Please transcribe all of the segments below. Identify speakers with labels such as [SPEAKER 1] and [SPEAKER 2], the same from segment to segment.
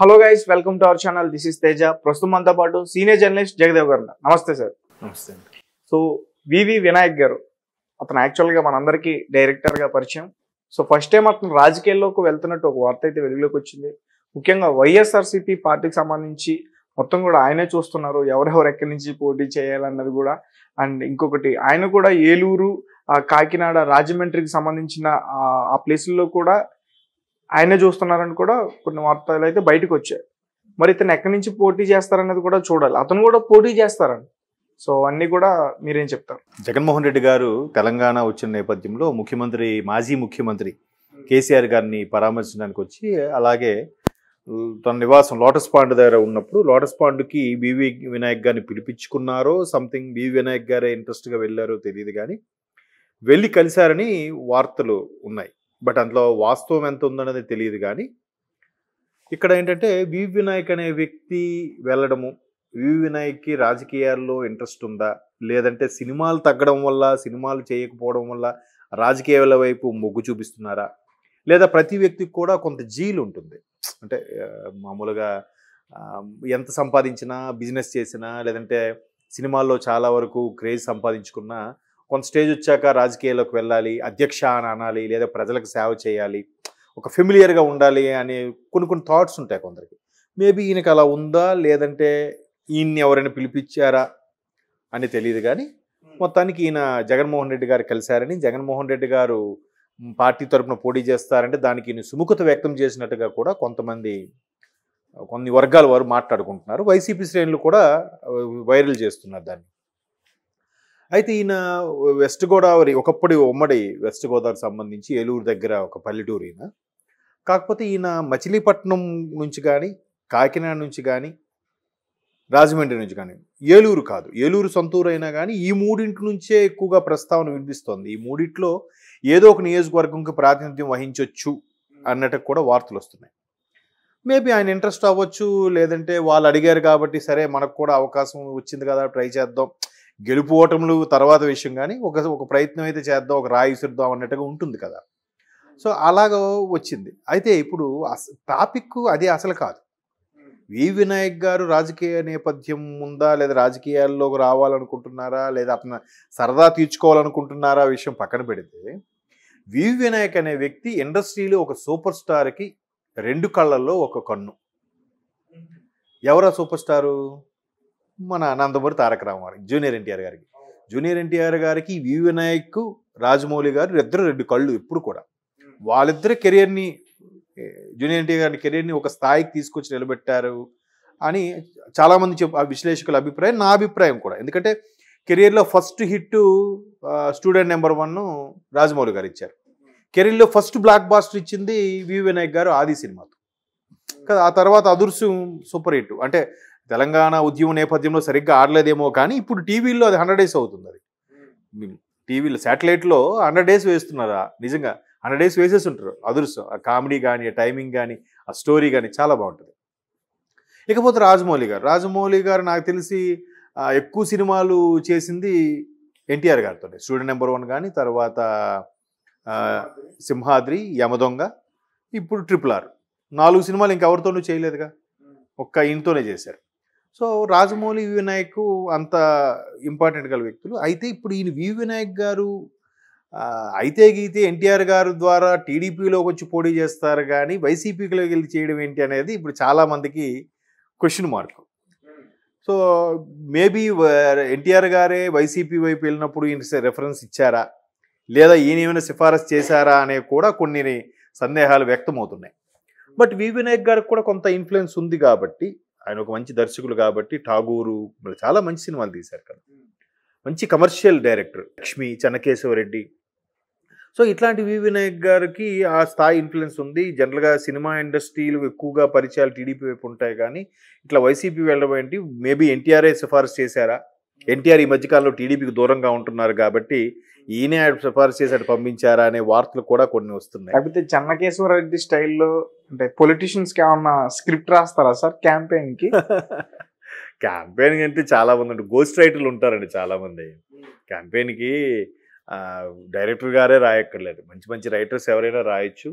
[SPEAKER 1] Hello guys welcome to our channel this is Teja ప్రస్తుతం అంతా పాటు సీనియర్ జర్నలిస్ట్ జగదేవ్ గారు నమస్తే సార్ నమస్తే సో వివి వినాయక్ గారు అతను యాక్చువల్గా మనందరికీ డైరెక్టర్గా పరిచయం సో ఫస్ట్ టైం అతను రాజకీయాల్లోకి వెళ్తున్నట్టు ఒక వార్త అయితే వెలుగులోకి వచ్చింది ముఖ్యంగా వైఎస్ఆర్సీపీ పార్టీకి సంబంధించి మొత్తం కూడా ఆయనే చూస్తున్నారు ఎవరెవరు ఎక్కడి నుంచి పోటీ చేయాలన్నది కూడా అండ్ ఇంకొకటి ఆయన కూడా ఏలూరు కాకినాడ రాజమండ్రికి సంబంధించిన ఆ ప్లేసుల్లో కూడా ఆయనే చూస్తున్నారని కూడా కొన్ని వార్తలు అయితే బయటకు వచ్చాయి మరి ఇతను ఎక్కడి నుంచి పోటీ చేస్తారనేది కూడా చూడాలి అతను కూడా పోటీ చేస్తారని
[SPEAKER 2] సో అన్నీ కూడా మీరేం చెప్తారు జగన్మోహన్ రెడ్డి గారు తెలంగాణ వచ్చిన నేపథ్యంలో ముఖ్యమంత్రి మాజీ ముఖ్యమంత్రి కేసీఆర్ గారిని పరామర్శించడానికి వచ్చి అలాగే తన నివాసం లోటస్ పాండ్ దగ్గర ఉన్నప్పుడు లోటస్ పాండ్కి బీవీ వినాయక్ గారిని పిలిపించుకున్నారో సంథింగ్ బీవీ వినాయక్ గారే ఇంట్రెస్ట్గా వెళ్ళారో తెలియదు కానీ వెళ్ళి కలిశారని వార్తలు ఉన్నాయి బట్ అందులో వాస్తవం ఎంత ఉందనేది తెలియదు కానీ ఇక్కడ ఏంటంటే వివి వినాయక్ అనే వ్యక్తి వెళ్ళడము వి వినాయక్కి రాజకీయాల్లో ఇంట్రెస్ట్ ఉందా లేదంటే సినిమాలు తగ్గడం వల్ల సినిమాలు చేయకపోవడం వల్ల రాజకీయాల వైపు మొగ్గు చూపిస్తున్నారా లేదా ప్రతి వ్యక్తికి కూడా కొంత జీలు ఉంటుంది అంటే మామూలుగా ఎంత సంపాదించినా బిజినెస్ చేసినా లేదంటే సినిమాల్లో చాలా వరకు క్రేజ్ సంపాదించుకున్నా కొంత స్టేజ్ వచ్చాక రాజకీయాల్లోకి వెళ్ళాలి అధ్యక్ష అని అనాలి లేదా ప్రజలకు సేవ చేయాలి ఒక ఫెమిలియర్గా ఉండాలి అనే కొన్ని కొన్ని థాట్స్ ఉంటాయి కొందరికి మేబీ ఈయనకి అలా ఉందా లేదంటే ఈయన్ని ఎవరైనా పిలిపించారా అని తెలియదు కానీ మొత్తానికి ఈయన జగన్మోహన్ రెడ్డి గారు కలిశారని జగన్మోహన్ రెడ్డి గారు పార్టీ తరఫున పోటీ చేస్తారంటే దానికి ఈయన సుముఖత వ్యక్తం చేసినట్టుగా కూడా కొంతమంది కొన్ని వర్గాల వారు మాట్లాడుకుంటున్నారు వైసీపీ శ్రేణులు కూడా వైరల్ చేస్తున్నారు దాన్ని అయితే ఈయన వెస్ట్ గోదావరి ఒకప్పుడు ఉమ్మడి వెస్ట్ గోదావరి సంబంధించి ఏలూరు దగ్గర ఒక పల్లెటూరు ఈయన కాకపోతే ఈయన మచిలీపట్నం నుంచి కానీ కాకినాడ నుంచి కానీ రాజమండ్రి నుంచి కానీ ఏలూరు కాదు ఏలూరు సొంతూరు అయినా కానీ ఈ మూడింటి నుంచే ఎక్కువగా ప్రస్తావన వినిపిస్తోంది ఈ మూడింటిలో ఏదో ఒక నియోజకవర్గంకి ప్రాతినిధ్యం వహించవచ్చు అన్నట్టు కూడా వార్తలు వస్తున్నాయి మేబీ ఆయన ఇంట్రెస్ట్ అవ్వచ్చు లేదంటే వాళ్ళు అడిగారు కాబట్టి సరే మనకు కూడా అవకాశం వచ్చింది కదా ట్రై చేద్దాం గెలుపు ఓటములు తర్వాత విషయం కానీ ఒక ఒక ప్రయత్నం అయితే చేద్దాం ఒక రాయి ఇసురుదాం అన్నట్టుగా ఉంటుంది కదా సో అలాగో వచ్చింది అయితే ఇప్పుడు టాపిక్ అది అసలు కాదు వి వినాయక్ గారు రాజకీయ నేపథ్యం ఉందా లేదా రాజకీయాల్లోకి రావాలనుకుంటున్నారా లేదా అతను సరదా తీర్చుకోవాలనుకుంటున్నారా విషయం పక్కన పెడితే వి వినాయక్ అనే వ్యక్తి ఇండస్ట్రీలో ఒక సూపర్ స్టార్కి రెండు కళ్ళల్లో ఒక కన్ను ఎవరా సూపర్ స్టారు మన నందమూరి తారక రామారి జూనియర్ ఎన్టీఆర్ గారికి జూనియర్ ఎన్టీఆర్ గారికి వి వినాయక్ రాజమౌళి గారు ఇద్దరు రెండు కళ్ళు ఇప్పుడు కూడా వాళ్ళిద్దరు కెరియర్ని జూనియర్ ఎన్టీఆర్ గారి కెరీర్ని ఒక స్థాయికి తీసుకొచ్చి నిలబెట్టారు అని చాలామంది చెప్ విశ్లేషకుల అభిప్రాయం నా అభిప్రాయం కూడా ఎందుకంటే కెరియర్లో first hit student number one Rajamouli garu ఇచ్చారు కెరీర్లో ఫస్ట్ బ్లాక్ బాస్టర్ ఇచ్చింది వి వినాయక్ గారు ఆది సినిమాతో కదా ఆ తర్వాత అదుర్సు సూపర్ హిట్ అంటే తెలంగాణ ఉద్యమ నేపథ్యంలో సరిగ్గా ఆడలేదేమో కానీ ఇప్పుడు టీవీల్లో అది హండ్రెడ్ డేస్ అవుతుంది అది hmm. టీవీలో శాటిలైట్లో హండ్రెడ్ డేస్ వేస్తున్నారు నిజంగా హండ్రెడ్ డేస్ వేసేసి ఉంటారు అదృశ్యం ఆ కామెడీ కానీ ఆ టైమింగ్ కానీ ఆ స్టోరీ కానీ చాలా బాగుంటుంది ఇకపోతే రాజమౌళి గారు రాజమౌళి గారు నాకు తెలిసి ఎక్కువ సినిమాలు చేసింది ఎన్టీఆర్ గారితో స్టూడెంట్ నెంబర్ వన్ కానీ తర్వాత సింహాద్రి యమదొంగ ఇప్పుడు ట్రిపుల్ ఆర్ నాలుగు సినిమాలు ఇంకెవరితోనూ చేయలేదుగా hmm. ఒక్క ఇంట్లోనే చేశారు సో రాజమౌళి వి వినాయక్ అంత ఇంపార్టెంట్ గల వ్యక్తులు అయితే ఇప్పుడు ఈయన వి వినాయక్ గారు అయితే గీతే ఎన్టీఆర్ గారు ద్వారా టీడీపీలోకి వచ్చి పోటీ చేస్తారు కానీ వైసీపీలోకి వెళ్ళి చేయడం ఏంటి అనేది ఇప్పుడు చాలామందికి question mark so maybe NTR గారే వైసీపీ వైపు వెళ్ళినప్పుడు ఈయన రెఫరెన్స్ ఇచ్చారా లేదా ఈయన ఏమైనా సిఫారసు చేశారా అనే కూడా కొన్ని సందేహాలు వ్యక్తమవుతున్నాయి బట్ వి వినాయక్ గారికి కూడా కొంత ఇన్ఫ్లుయెన్స్ ఉంది కాబట్టి ఆయన ఒక మంచి దర్శకులు కాబట్టి ఠాగూరు చాలా మంచి సినిమాలు తీశారు కదా మంచి commercial director Lakshmi Chennakesava Reddy so ఇట్లాంటి వి వినాయక్ గారికి ఆ స్థాయి ఇన్ఫ్లుయెన్స్ ఉంది జనరల్గా సినిమా ఇండస్ట్రీలు ఎక్కువగా పరిచయాలు టీడీపీ వైపు ఉంటాయి కానీ ఇట్లా వైసీపీ వెళ్ళడం ఏంటి మేబీ ఎన్టీఆర్ఏ సిఫార్సు చేశారా ఎన్టీఆర్ ఈ మధ్యకాలంలో టీడీపీకి దూరంగా ఉంటున్నారు కాబట్టి ఈయనే సిఫార్సు చేసి పంపించారా అనే వార్తలు కూడా కొన్ని వస్తున్నాయి కాకపోతే
[SPEAKER 1] చెన్నకేశ్వర రెడ్డి స్టైల్లో అంటే పొలిటీషియన్స్కి ఏమన్నా స్క్రిప్ట్ రాస్తారా సార్ క్యాంపెయిన్కి
[SPEAKER 2] క్యాంపెయిన్ అంటే చాలా మంది గోస్ట్ రైటర్లు ఉంటారండి చాలా మంది క్యాంపెయిన్కి డైరెక్టర్ గారే రాయక్కర్లేదు మంచి మంచి రైటర్స్ ఎవరైనా రాయొచ్చు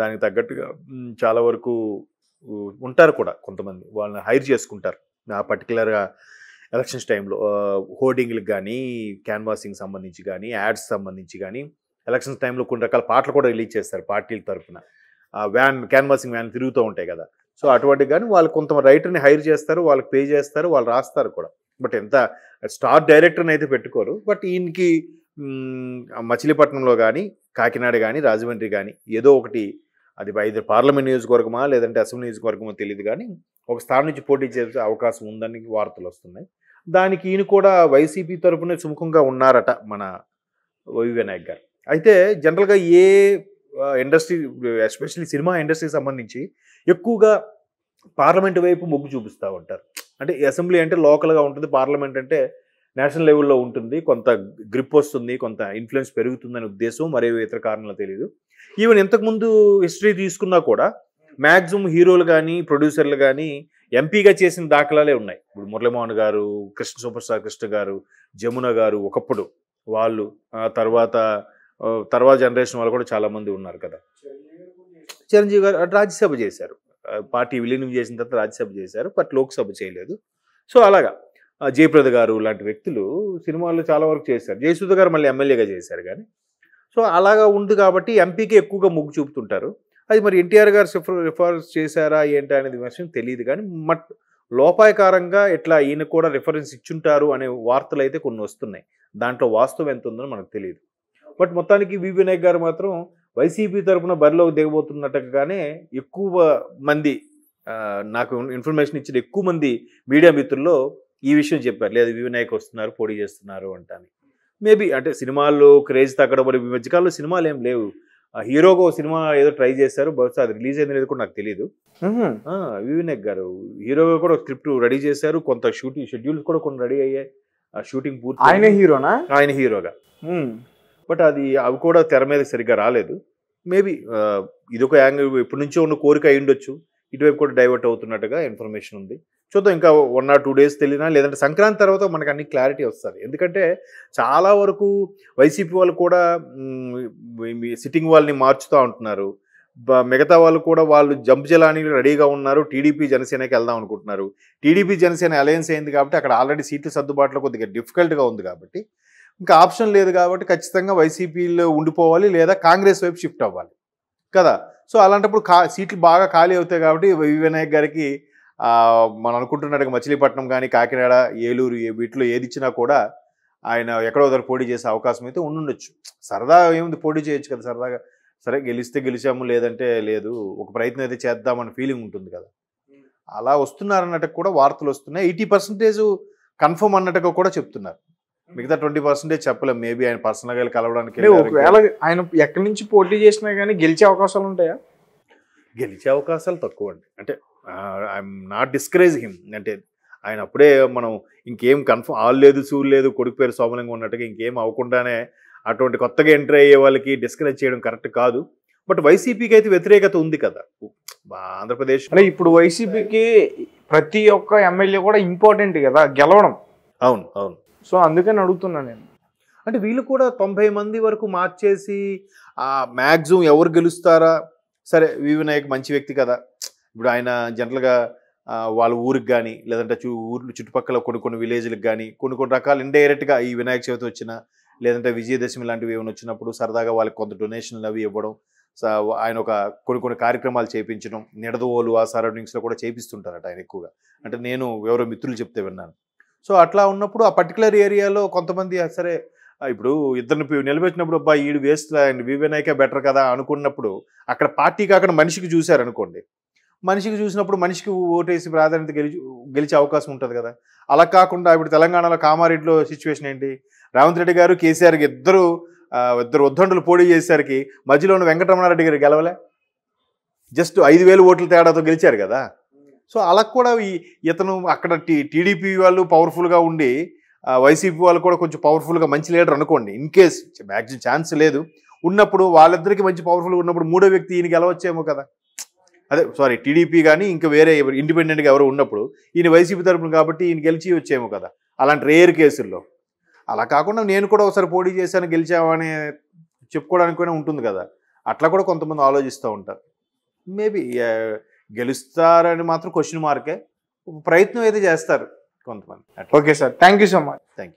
[SPEAKER 2] దానికి తగ్గట్టుగా చాలా వరకు ఉంటారు కూడా కొంతమంది వాళ్ళని హైర్ చేసుకుంటారు పర్టికులర్గా ఎలక్షన్స్ టైంలో హోర్డింగ్లకు కానీ క్యాన్వాసింగ్ సంబంధించి కానీ యాడ్స్ సంబంధించి కానీ ఎలక్షన్స్ టైంలో కొన్ని రకాల పాటలు కూడా రిలీజ్ చేస్తారు పార్టీల తరఫున వ్యాన్ క్యాన్వాసింగ్ వ్యాన్ తిరుగుతూ ఉంటాయి కదా సో అటువంటి కానీ వాళ్ళు కొంత రైటర్ని హైర్ చేస్తారు వాళ్ళకి పే చేస్తారు వాళ్ళు రాస్తారు కూడా బట్ ఎంత స్టార్ డైరెక్టర్ని అయితే పెట్టుకోరు బట్ ఈయనకి మచిలీపట్నంలో కానీ కాకినాడ కానీ రాజమండ్రి కానీ ఏదో ఒకటి అది ఐదు పార్లమెంట్ నియోజకవర్గమా లేదంటే అసెంబ్లీ నియోజకవర్గమో తెలియదు కానీ ఒక స్థానం నుంచి పోటీ చేసే అవకాశం ఉందని వార్తలు వస్తున్నాయి దానికి ఈయన కూడా వైసీపీ తరఫునే సుముఖంగా ఉన్నారట మన వై వినాయక్ గారు అయితే జనరల్గా ఏ ఇండస్ట్రీ ఎస్పెషల్లీ సినిమా ఇండస్ట్రీకి సంబంధించి ఎక్కువగా పార్లమెంట్ వైపు మొగ్గు చూపిస్తూ ఉంటారు అంటే అసెంబ్లీ అంటే లోకల్గా ఉంటుంది పార్లమెంట్ అంటే నేషనల్ లెవెల్లో ఉంటుంది కొంత గ్రిప్ వస్తుంది కొంత ఇన్ఫ్లుయెన్స్ పెరుగుతుందనే ఉద్దేశం మరే ఇతర కారణాలు తెలియదు ఈవెన్ ఇంతకుముందు హిస్టరీ తీసుకున్నా కూడా మ్యాక్సిమం హీరోలు కానీ ప్రొడ్యూసర్లు కానీ ఎంపీగా చేసిన దాఖలాలే ఉన్నాయి ఇప్పుడు మురళీమోహన్ గారు కృష్ణ సూపర్ స్టార్ కృష్ణ గారు జమున గారు ఒకప్పుడు వాళ్ళు తర్వాత తర్వాత జనరేషన్ వాళ్ళు కూడా చాలామంది ఉన్నారు కదా చిరంజీవి గారు రాజ్యసభ చేశారు పార్టీ విలీనం చేసిన తర్వాత రాజ్యసభ చేశారు బట్ లోక్సభ చేయలేదు సో అలాగా జయప్రద గారు లాంటి వ్యక్తులు సినిమాల్లో చాలా వరకు చేశారు జయసూద గారు మళ్ళీ ఎమ్మెల్యేగా చేశారు కానీ సో అలాగా ఉంది కాబట్టి ఎంపీకి ఎక్కువగా మొగ్గు చూపుతుంటారు అది మరి ఎన్టీఆర్ గారు రిఫర్ రిఫరెన్స్ చేశారా ఏంటా అనేది విషయం తెలియదు కానీ మట్ లోపాయకారంగా ఇట్లా ఈయన కూడా రిఫరెన్స్ ఇచ్చుంటారు అనే వార్తలు అయితే కొన్ని వస్తున్నాయి దాంట్లో వాస్తవం ఎంత ఉందో మనకు తెలియదు బట్ మొత్తానికి వి వినాయక్ గారు మాత్రం వైసీపీ తరఫున బరిలోకి దిగబోతున్నట్టుగానే ఎక్కువ మంది నాకు ఇన్ఫర్మేషన్ ఇచ్చిన ఎక్కువ మంది మీడియా మిత్రుల్లో ఈ విషయం చెప్పారు లేదు వి వినాయక్ వస్తున్నారు పోటీ చేస్తున్నారు అంటాను మేబీ అంటే సినిమాల్లో క్రేజ్ తగ్గడం ఈ మధ్యకాలంలో సినిమాలు ఏం లేవు హీరోగా సినిమా ఏదో ట్రై చేశారు బహుశా అది రిలీజ్ అయింది లేదు కూడా నాకు తెలియదు వివినేక్ గారు హీరోగా కూడా స్క్రిప్ట్ రెడీ చేశారు కొంత షూటింగ్ షెడ్యూల్స్ కూడా కొన్ని రెడీ అయ్యాయి ఆ షూటింగ్ పూర్తి ఆయన హీరోనా ఆయన హీరోగా బట్ అది అవి కూడా తెర మీద సరిగ్గా రాలేదు మేబీ ఇది ఒక యాంగిల్ ఇప్పటి నుంచో ఉన్న కోరిక అయి ఉండొచ్చు ఇటువైపు కూడా డైవర్ట్ అవుతున్నట్టుగా ఇన్ఫర్మేషన్ ఉంది చూద్దాం ఇంకా వన్ ఆర్ టూ డేస్ తెలియనా లేదంటే సంక్రాంతి తర్వాత మనకు అన్ని క్లారిటీ వస్తుంది ఎందుకంటే చాలా వరకు వైసీపీ వాళ్ళు కూడా సిట్టింగ్ వాళ్ళని మార్చుతూ ఉంటున్నారు మిగతా వాళ్ళు కూడా వాళ్ళు జంప్ జలానికి రెడీగా ఉన్నారు టీడీపీ జనసేనకి వెళ్దాం అనుకుంటున్నారు టీడీపీ జనసేన అలయన్స్ అయింది కాబట్టి అక్కడ ఆల్రెడీ సీట్లు సర్దుబాటులో కొద్దిగా డిఫికల్ట్గా ఉంది కాబట్టి ఇంకా ఆప్షన్ లేదు కాబట్టి ఖచ్చితంగా వైసీపీలో ఉండిపోవాలి లేదా కాంగ్రెస్ వైపు షిఫ్ట్ అవ్వాలి కదా సో అలాంటప్పుడు కా సీట్లు బాగా ఖాళీ అవుతాయి కాబట్టి వినాయక్ గారికి మనం అనుకుంటున్నట్టుగా మచిలీపట్నం కానీ కాకినాడ ఏలూరు వీటిలో ఏది ఇచ్చినా కూడా ఆయన ఎక్కడో ఒకరు పోటీ చేసే అవకాశం అయితే ఉండుండొచ్చు సరదా ఏముంది పోటీ చేయొచ్చు కదా సరదాగా సరే గెలిస్తే గెలిచాము లేదంటే లేదు ఒక ప్రయత్నం అయితే చేద్దామని ఫీలింగ్ ఉంటుంది కదా అలా వస్తున్నారన్నట్టు కూడా వార్తలు వస్తున్నాయి ఎయిటీ పర్సెంటేజ్ కన్ఫర్మ్ అన్నట్టుగా కూడా చెప్తున్నారు మిగతా ట్వంటీ పర్సెంటేజ్ చెప్పలేము మేబీ ఆయన పర్సనల్గా కలవడానికి ఆయన
[SPEAKER 1] ఎక్కడి నుంచి పోటీ చేసినా కానీ గెలిచే అవకాశాలు ఉంటాయా
[SPEAKER 2] గెలిచే అవకాశాలు తక్కువ అండి అంటే ఐఎమ్ నాట్ డిస్కరేజ్ హిమ్ అంటే ఆయన అప్పుడే మనం ఇంకేం కన్ఫర్మ్ చూడు చూడలేదు కొడుకు పేరు సోమలింగం ఉన్నట్టుగా ఇంకేం అవ్వకుండానే అటువంటి కొత్తగా ఎంటర్ అయ్యే వాళ్ళకి డిస్కరేజ్ చేయడం కరెక్ట్ కాదు బట్ వైసీపీకి అయితే వ్యతిరేకత ఉంది కదా ఆంధ్రప్రదేశ్ అంటే ఇప్పుడు వైసీపీకి ప్రతి ఒక్క ఎమ్మెల్యే కూడా ఇంపార్టెంట్ కదా గెలవడం అవును అవును సో అందుకని అడుగుతున్నాను నేను అంటే వీళ్ళు కూడా తొంభై మంది వరకు మార్చేసి మ్యాక్సిమం ఎవరు గెలుస్తారా సరే వివినాయక్ మంచి వ్యక్తి కదా ఇప్పుడు ఆయన జనరల్గా వాళ్ళ ఊరికి కానీ లేదంటే చూ ఊర్లు చుట్టుపక్కల కొన్ని కొన్ని విలేజ్లకు కానీ కొన్ని కొన్ని రకాలు ఇండైరెక్ట్గా ఈ వినాయక చవితి వచ్చిన లేదంటే విజయదశమి లాంటివి ఏమైనా వచ్చినప్పుడు సరదాగా వాళ్ళకి కొంత డొనేషన్లు అవి ఇవ్వడం ఆయన ఒక కొన్ని కొన్ని కార్యక్రమాలు చేయించడం నిడదవోలు ఆ సరౌండింగ్స్లో కూడా చేపిస్తుంటారట ఆయన ఎక్కువగా అంటే నేను ఎవరో మిత్రులు చెప్తే విన్నాను సో అట్లా ఉన్నప్పుడు ఆ పర్టికులర్ ఏరియాలో కొంతమంది సరే ఇప్పుడు ఇద్దరిని నిలబెట్టినప్పుడు అబ్బా ఈడు వేస్ట్ అండ్ వినాయక బెటర్ కదా అనుకున్నప్పుడు అక్కడ పార్టీ కాకుండా మనిషికి చూశారనుకోండి మనిషికి చూసినప్పుడు మనిషికి ఓటేసి ప్రాధాన్యత గెలిచి గెలిచే అవకాశం ఉంటుంది కదా అలా కాకుండా ఇప్పుడు తెలంగాణలో కామారెడ్డిలో సిచ్యువేషన్ ఏంటి రేవంత్ రెడ్డి గారు కేసీఆర్కి ఇద్దరు ఇద్దరు ఉద్దండులు పోటీ చేసేసరికి మధ్యలో ఉన్న వెంకటరమణారెడ్డి గారు గెలవలే జస్ట్ ఐదు వేలు ఓట్ల తేడాతో గెలిచారు కదా సో అలా కూడా ఈ ఇతను అక్కడ టీ టీడీపీ వాళ్ళు పవర్ఫుల్గా ఉండి వైసీపీ వాళ్ళు కూడా కొంచెం పవర్ఫుల్గా మంచి లీడర్ అనుకోండి ఇన్ కేస్ మ్యాక్సిమం ఛాన్స్ లేదు ఉన్నప్పుడు వాళ్ళిద్దరికీ మంచి పవర్ఫుల్గా ఉన్నప్పుడు మూడో వ్యక్తి ఈయన గెలవచ్చేమో కదా అదే సారీ టీడీపీ కానీ ఇంకా వేరే ఇండిపెండెంట్గా ఎవరు ఉన్నప్పుడు ఈయన వైసీపీ తరపున కాబట్టి ఈయన గెలిచి వచ్చేమో కదా అలాంటి రేర్ కేసుల్లో అలా కాకుండా నేను కూడా ఒకసారి పోటీ చేశాను గెలిచామని కూడా ఉంటుంది కదా అట్లా కూడా కొంతమంది ఆలోచిస్తూ ఉంటారు మేబీ గెలుస్తారని మాత్రం క్వశ్చన్ మార్కే ప్రయత్నం అయితే చేస్తారు కొంతమంది okay sir thank so much thank